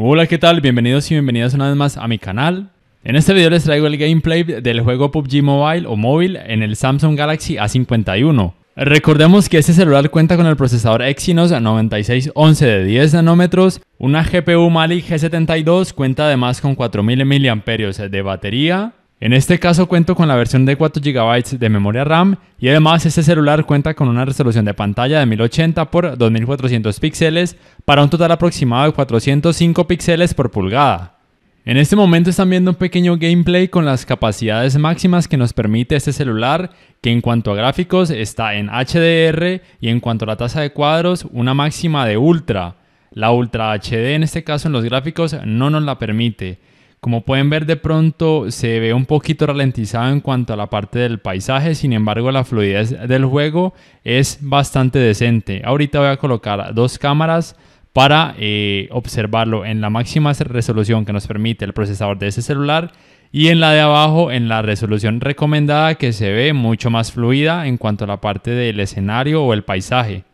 Hola, ¿qué tal? Bienvenidos y bienvenidas una vez más a mi canal. En este video les traigo el gameplay del juego PUBG Mobile o móvil en el Samsung Galaxy A51. Recordemos que este celular cuenta con el procesador Exynos 9611 de 10 nanómetros, una GPU Mali G72, cuenta además con 4000 mAh de batería, en este caso cuento con la versión de 4 GB de memoria RAM y además este celular cuenta con una resolución de pantalla de 1080 x 2400 píxeles para un total aproximado de 405 píxeles por pulgada. En este momento están viendo un pequeño gameplay con las capacidades máximas que nos permite este celular, que en cuanto a gráficos está en HDR y en cuanto a la tasa de cuadros, una máxima de Ultra. La Ultra HD en este caso en los gráficos no nos la permite, como pueden ver de pronto se ve un poquito ralentizado en cuanto a la parte del paisaje, sin embargo la fluidez del juego es bastante decente. Ahorita voy a colocar dos cámaras para eh, observarlo en la máxima resolución que nos permite el procesador de ese celular y en la de abajo en la resolución recomendada que se ve mucho más fluida en cuanto a la parte del escenario o el paisaje.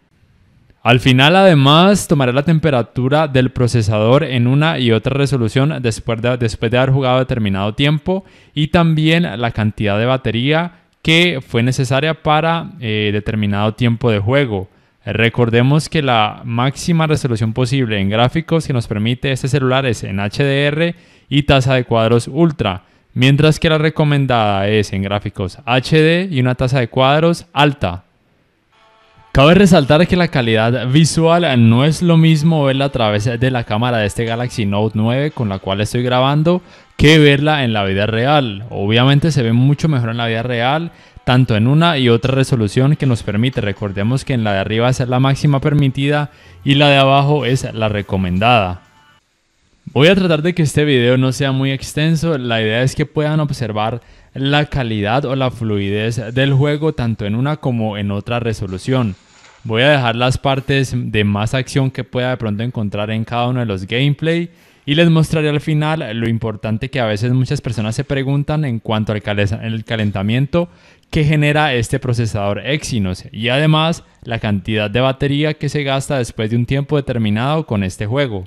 Al final, además, tomaré la temperatura del procesador en una y otra resolución después de, haber jugado determinado tiempo y también la cantidad de batería que fue necesaria para eh, determinado tiempo de juego. Recordemos que la máxima resolución posible en gráficos que nos permite este celular es en HDR y tasa de cuadros ultra, mientras que la recomendada es en gráficos HD y una tasa de cuadros alta. Cabe resaltar que la calidad visual no es lo mismo verla a través de la cámara de este Galaxy Note 9 con la cual estoy grabando que verla en la vida real. Obviamente se ve mucho mejor en la vida real, tanto en una y otra resolución que nos permite. Recordemos que en la de arriba es la máxima permitida y la de abajo es la recomendada. Voy a tratar de que este video no sea muy extenso, la idea es que puedan observar la calidad o la fluidez del juego tanto en una como en otra resolución. Voy a dejar las partes de más acción que pueda de pronto encontrar en cada uno de los gameplay y les mostraré al final lo importante que a veces muchas personas se preguntan en cuanto al calentamiento que genera este procesador Exynos y además la cantidad de batería que se gasta después de un tiempo determinado con este juego.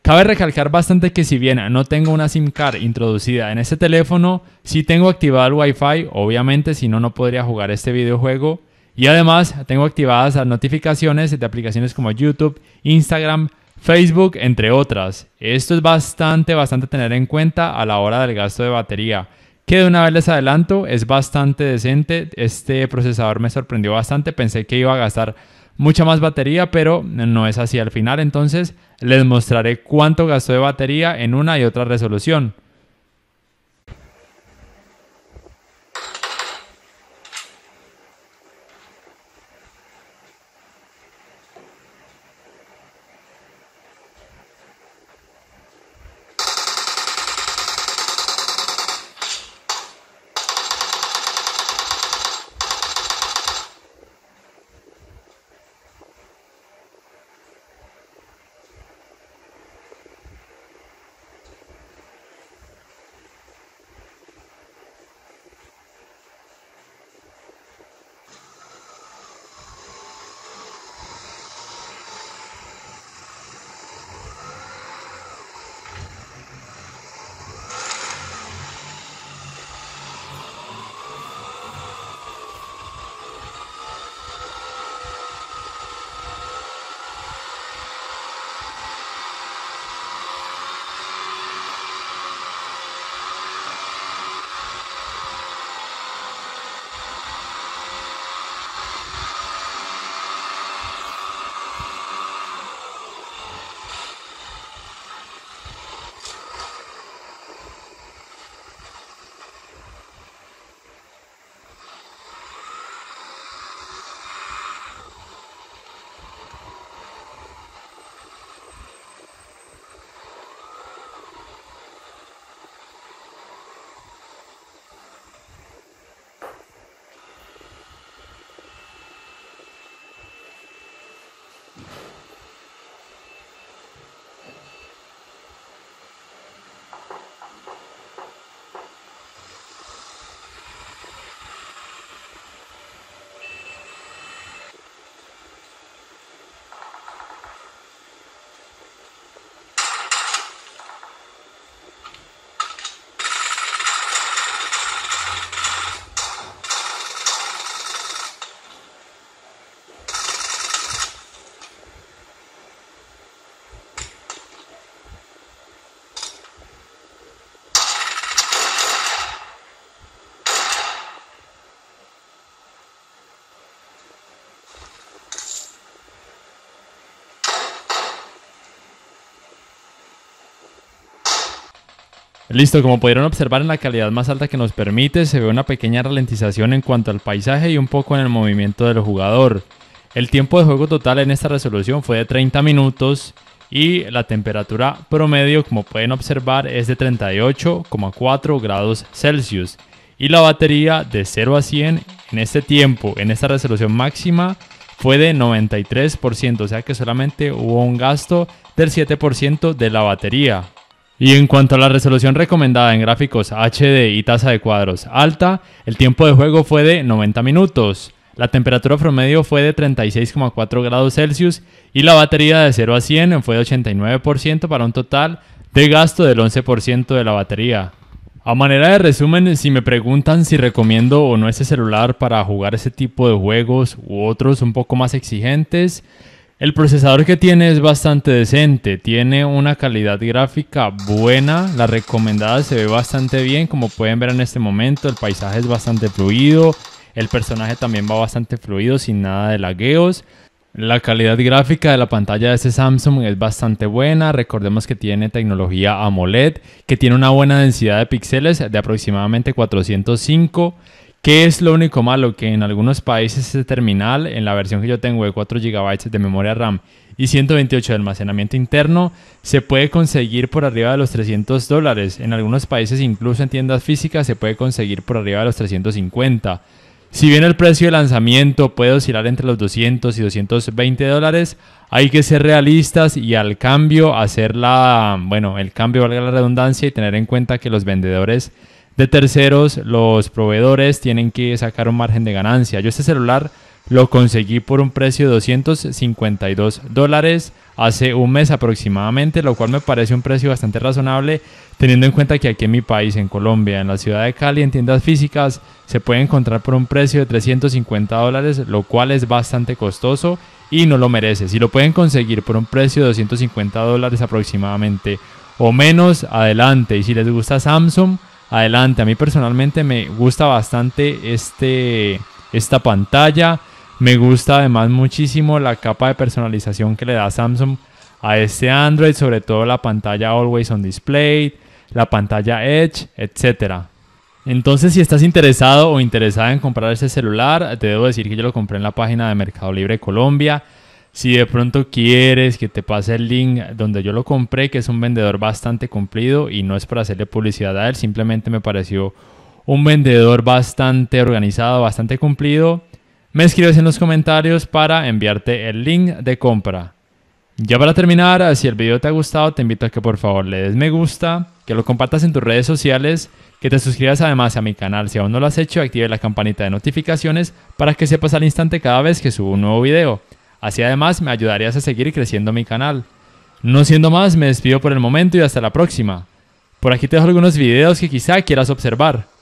Cabe recalcar bastante que si bien no tengo una SIM card introducida en este teléfono, si tengo activado el wifi obviamente si no no podría jugar este videojuego y además tengo activadas las notificaciones de aplicaciones como YouTube, Instagram, Facebook, entre otras. Esto es bastante, bastante tener en cuenta a la hora del gasto de batería. Que de una vez les adelanto, es bastante decente. Este procesador me sorprendió bastante. Pensé que iba a gastar mucha más batería, pero no es así al final. Entonces les mostraré cuánto gastó de batería en una y otra resolución. Listo, como pudieron observar en la calidad más alta que nos permite, se ve una pequeña ralentización en cuanto al paisaje y un poco en el movimiento del jugador. El tiempo de juego total en esta resolución fue de 30 minutos y la temperatura promedio, como pueden observar, es de 38,4 grados Celsius. Y la batería de 0 a 100 en este tiempo, en esta resolución máxima, fue de 93%, o sea que solamente hubo un gasto del 7% de la batería. Y en cuanto a la resolución recomendada en gráficos HD y tasa de cuadros alta, el tiempo de juego fue de 90 minutos. La temperatura promedio fue de 36,4 grados Celsius y la batería de 0 a 100 fue de 89% para un total de gasto del 11% de la batería. A manera de resumen, si me preguntan si recomiendo o no ese celular para jugar ese tipo de juegos u otros un poco más exigentes, el procesador que tiene es bastante decente, tiene una calidad gráfica buena, la recomendada se ve bastante bien, como pueden ver en este momento, el paisaje es bastante fluido, el personaje también va bastante fluido, sin nada de lagueos. La calidad gráfica de la pantalla de este Samsung es bastante buena, recordemos que tiene tecnología AMOLED, que tiene una buena densidad de píxeles de aproximadamente 405 ¿Qué es lo único malo? Que en algunos países este terminal, en la versión que yo tengo de 4 GB de memoria RAM y 128 de almacenamiento interno, se puede conseguir por arriba de los 300 dólares. En algunos países, incluso en tiendas físicas, se puede conseguir por arriba de los 350. Si bien el precio de lanzamiento puede oscilar entre los 200 y 220 dólares, hay que ser realistas y al cambio hacer la, bueno, el cambio valga la redundancia y tener en cuenta que los vendedores de terceros, los proveedores tienen que sacar un margen de ganancia. Yo este celular lo conseguí por un precio de 252 dólares hace un mes aproximadamente, lo cual me parece un precio bastante razonable, teniendo en cuenta que aquí en mi país, en Colombia, en la ciudad de Cali, en tiendas físicas, se puede encontrar por un precio de 350 dólares, lo cual es bastante costoso y no lo merece. Si lo pueden conseguir por un precio de 250 dólares aproximadamente o menos, adelante. Y si les gusta Samsung, adelante. A mí personalmente me gusta bastante este, esta pantalla. Me gusta además muchísimo la capa de personalización que le da Samsung a este Android, sobre todo la pantalla Always on Display, la pantalla Edge, etc. Entonces, si estás interesado o interesada en comprar este celular, te debo decir que yo lo compré en la página de Mercado Libre Colombia. Si de pronto quieres que te pase el link donde yo lo compré, que es un vendedor bastante cumplido y no es para hacerle publicidad a él, simplemente me pareció un vendedor bastante organizado, bastante cumplido, me escribes en los comentarios para enviarte el link de compra. Ya para terminar, si el video te ha gustado, te invito a que por favor le des me gusta, que lo compartas en tus redes sociales, que te suscribas además a mi canal si aún no lo has hecho, active la campanita de notificaciones para que sepas al instante cada vez que subo un nuevo video. Así además me ayudarías a seguir creciendo mi canal. No siendo más, me despido por el momento y hasta la próxima. Por aquí te dejo algunos videos que quizá quieras observar.